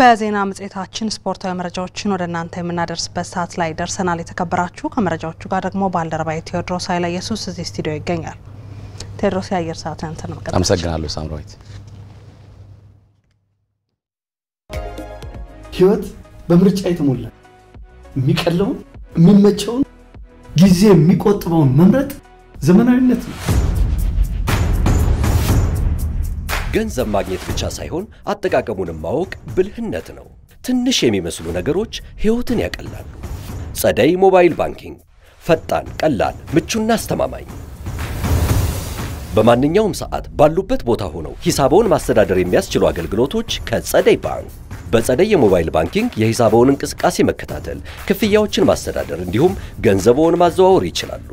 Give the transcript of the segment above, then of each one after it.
በዜና መጽሔታችን ስፖርታዊ መረጃዎችን ወደ እናንተ የምናደርስበት ሰዓት ላይ ደርሰናል። የተከበራችሁ ከመረጃዎቹ ጋር ደግሞ ባልደረባዬ ቴዎድሮስ ኃይለ ኢየሱስ እዚህ ስቱዲዮ ይገኛል። ቴዎድሮስ የአየር ሰዓት ያንተ ነው። አመሰግናለሁ ሳምራዊት። ህይወት በምርጫ የተሞላ የሚቀለውን የሚመቸውን ጊዜ የሚቆጥበውን መምረጥ ዘመናዊነት ነው። ገንዘብ ማግኘት ብቻ ሳይሆን አጠቃቀሙንም ማወቅ ብልህነት ነው። ትንሽ የሚመስሉ ነገሮች ሕይወትን ያቀላሉ። ጸደይ ሞባይል ባንኪንግ ፈጣን፣ ቀላል፣ ምቹና አስተማማኝ በማንኛውም ሰዓት ባሉበት ቦታ ሆነው ሂሳቦን ማስተዳደር የሚያስችሉ አገልግሎቶች ከጸደይ ባንክ። በጸደይ የሞባይል ባንኪንግ የሂሳቦን እንቅስቃሴ መከታተል፣ ክፍያዎችን ማስተዳደር እንዲሁም ገንዘብዎን ማዘዋወር ይችላሉ።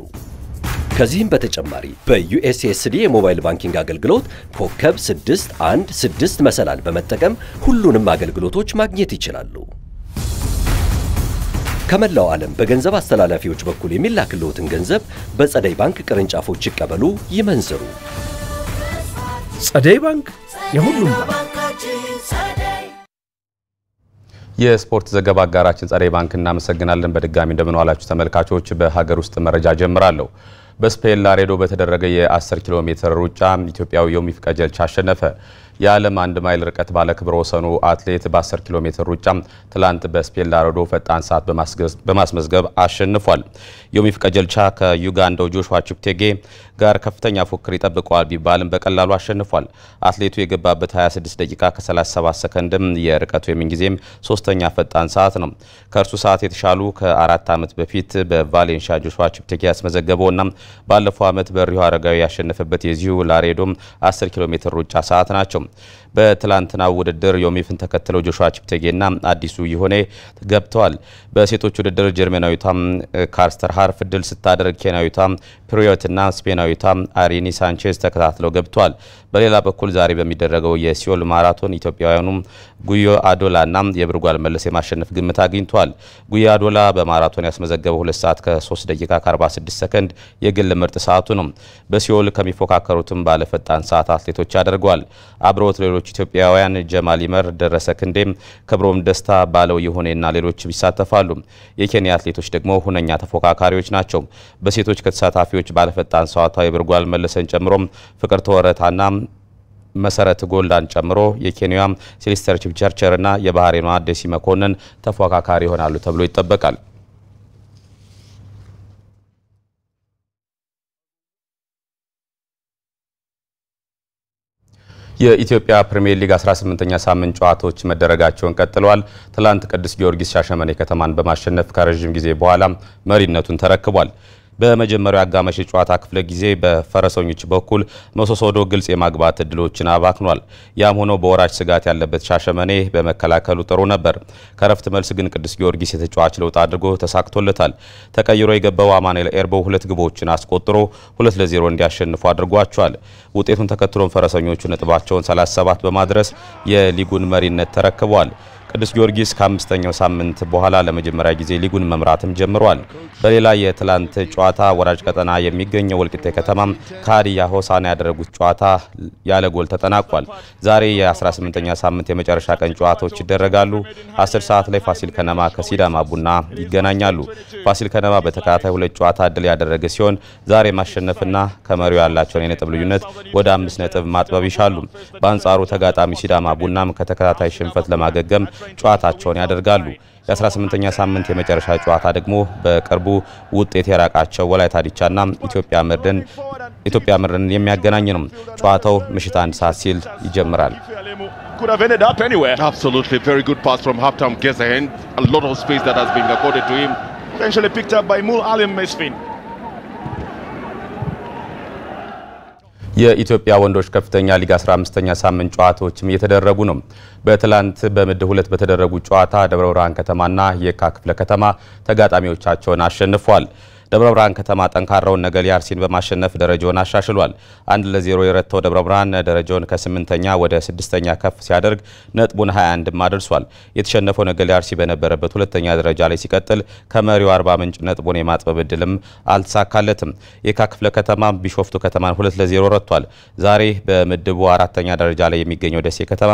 ከዚህም በተጨማሪ በዩኤስኤስዲ የሞባይል ባንኪንግ አገልግሎት ኮከብ 616 መሰላል በመጠቀም ሁሉንም አገልግሎቶች ማግኘት ይችላሉ። ከመላው ዓለም በገንዘብ አስተላላፊዎች በኩል የሚላክልዎትን ገንዘብ በጸደይ ባንክ ቅርንጫፎች ይቀበሉ፣ ይመንዝሩ። ጸደይ ባንክ የሁሉም የስፖርት ዘገባ አጋራችን ጸደይ ባንክ እናመሰግናለን። በድጋሚ እንደምን ዋላችሁ ተመልካቾች። በሀገር ውስጥ መረጃ ጀምራለሁ። በስፔን ላሬዶ በተደረገ የ10 ኪሎ ሜትር ሩጫ ኢትዮጵያዊ ዮሚፍ ቀጀልቻ አሸነፈ። የዓለም አንድ ማይል ርቀት ባለክብረ ወሰኑ አትሌት በ10 ኪሎ ሜትር ሩጫ ትላንት በስፔን ላሬዶ ፈጣን ሰዓት በማስመዝገብ አሸንፏል። ዮሚፍ ቀጀልቻ ከዩጋንዳው ጆሹዋ ቺፕቴጌ ጋር ከፍተኛ ፉክክር ይጠብቀዋል ቢባልም በቀላሉ አሸንፏል። አትሌቱ የገባበት 26 ደቂቃ ከ37 ሰከንድም የርቀቱ የምንጊዜም ሶስተኛ ፈጣን ሰዓት ነው። ከእርሱ ሰዓት የተሻሉ ከአራት ዓመት በፊት በቫሌንሻ ጆሹዋ ቺፕቴጌ ያስመዘገበውና ባለፈው ዓመት በሪሁ አረጋዊ ያሸነፈበት የዚሁ ላሬዶም 10 ኪሎ ሜትር ሩጫ ሰዓት ናቸው። በትላንትናው ውድድር ዮሚፍን ተከትለው ጆሹዋ ቺፕቴጌና አዲሱ ይሆኔ ገብተዋል። በሴቶች ውድድር ጀርመናዊቷ ካርስተር ሃርፍ ድል ስታደርግ ኬንያዊቷ ፕሪዮትና ስፔናዊቷ አሪኒ ሳንቼዝ ተከታትለው ገብተዋል። በሌላ በኩል ዛሬ በሚደረገው የሲዮል ማራቶን ኢትዮጵያውያኑ ጉዮ አዶላና የብርጓል መለስ የማሸነፍ ግምት አግኝተዋል። ጉዮ አዶላ በማራቶን ያስመዘገበው 2 ሰዓት ከ3 ደቂቃ ከ46 ሰከንድ ግል ምርጥ ሰዓቱ ነው። በሲኦል ከሚፎካከሩትም ባለፈጣን ሰዓት አትሌቶች አድርጓል። አብረውት ሌሎች ኢትዮጵያውያን ጀማል ይመር፣ ደረሰ ክንዴም፣ ክብሮም ደስታ፣ ባለው የሆኔና ሌሎችም ይሳተፋሉ። የኬንያ አትሌቶች ደግሞ ሁነኛ ተፎካካሪዎች ናቸው። በሴቶች ከተሳታፊዎች ባለፈጣን ሰዓቷ የብርጓል መለሰን ጨምሮም ፍቅር ተወረታና መሰረት ጎልዳን ጨምሮ የኬንያ ሴሌስተር ቺፕቸርቸርና የባህሬኗ ደሲ መኮንን ተፎካካሪ ይሆናሉ ተብሎ ይጠበቃል። የኢትዮጵያ ፕሪምየር ሊግ 18ኛ ሳምንት ጨዋታዎች መደረጋቸውን ቀጥለዋል። ትላንት ቅዱስ ጊዮርጊስ ሻሸመኔ ከተማን በማሸነፍ ከረዥም ጊዜ በኋላ መሪነቱን ተረክቧል። በመጀመሪያው አጋማሽ የጨዋታ ክፍለ ጊዜ በፈረሰኞች በኩል መሶሶዶ ግልጽ የማግባት እድሎችን አባክኗል። ያም ሆኖ በወራጅ ስጋት ያለበት ሻሸመኔ በመከላከሉ ጥሩ ነበር። ከረፍት መልስ ግን ቅዱስ ጊዮርጊስ የተጫዋች ለውጥ አድርጎ ተሳክቶለታል። ተቀይሮ የገባው አማኔል ኤርቦ ሁለት ግቦችን አስቆጥሮ ሁለት ለዜሮ እንዲያሸንፉ አድርጓቸዋል። ውጤቱን ተከትሎም ፈረሰኞቹ ነጥባቸውን 37 በማድረስ የሊጉን መሪነት ተረክቧል። ቅዱስ ጊዮርጊስ ከአምስተኛው ሳምንት በኋላ ለመጀመሪያ ጊዜ ሊጉን መምራትም ጀምሯል። በሌላ የትላንት ጨዋታ ወራጅ ቀጠና የሚገኘው ወልቂጤ ከተማም ከሀዲያ ሆሳና ያደረጉት ጨዋታ ያለ ጎል ተጠናቋል። ዛሬ የ18ኛ ሳምንት የመጨረሻ ቀን ጨዋታዎች ይደረጋሉ። 10 ሰዓት ላይ ፋሲል ከነማ ከሲዳማ ቡና ይገናኛሉ። ፋሲል ከነማ በተከታታይ ሁለት ጨዋታ እድል ያደረገ ሲሆን ዛሬ ማሸነፍና ከመሪው ያላቸውን የነጥብ ልዩነት ወደ አምስት ነጥብ ማጥበብ ይሻሉ። በአንጻሩ ተጋጣሚ ሲዳማ ቡናም ከተከታታይ ሽንፈት ለማገገም ጨዋታቸውን ያደርጋሉ። የ18ኛ ሳምንት የመጨረሻ ጨዋታ ደግሞ በቅርቡ ውጤት የራቃቸው ወላይታ ዲቻና ኢትዮጵያ መድን ኢትዮጵያ መድንን የሚያገናኝ ነው። ጨዋታው ምሽት አንድ ሰዓት ሲል ይጀምራል። Absolutely የኢትዮጵያ ወንዶች ከፍተኛ ሊግ 15ኛ ሳምንት ጨዋታዎችም እየተደረጉ ነው። በትላንት በምድብ ሁለት በተደረጉ ጨዋታ ደብረ ብርሃን ከተማና የካ ክፍለ ከተማ ተጋጣሚዎቻቸውን አሸንፏል። ደብረ ብርሃን ከተማ ጠንካራውን ነገሌ አርሲን በማሸነፍ ደረጃውን አሻሽሏል። አንድ ለዜሮ የረታው ደብረ ብርሃን ደረጃውን ከስምንተኛ ወደ ስድስተኛ ከፍ ሲያደርግ ነጥቡን 21ም አድርሷል። የተሸነፈው ነገሌ አርሲ በነበረበት ሁለተኛ ደረጃ ላይ ሲቀጥል ከመሪው አርባ ምንጭ ነጥቡን የማጥበብ እድልም አልተሳካለትም። የካ ክፍለ ከተማ ቢሾፍቱ ከተማን ሁለት ለዜሮ ረቷል። ዛሬ በምድቡ አራተኛ ደረጃ ላይ የሚገኘው ደሴ ከተማ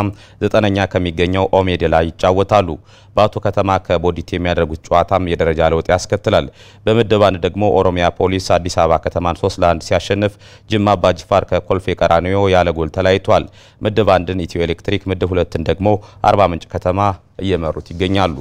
ዘጠነኛ ከሚገኘው ላይ ይጫወታሉ። በአቶ ከተማ ከቦዲት የሚያደርጉት ጨዋታም የደረጃ ለውጥ ያስከትላል። በምድብ አንድ ደግሞ ኦሮሚያ ፖሊስ አዲስ አበባ ከተማን 3 ለ1 ሲያሸንፍ ጅማ አባጅፋር ከኮልፌ ቀራኒዮ ያለ ጎል ተለያይቷል። ምድብ አንድን ኢትዮ ኤሌክትሪክ፣ ምድብ ሁለትን ደግሞ አርባ ምንጭ ከተማ እየመሩት ይገኛሉ።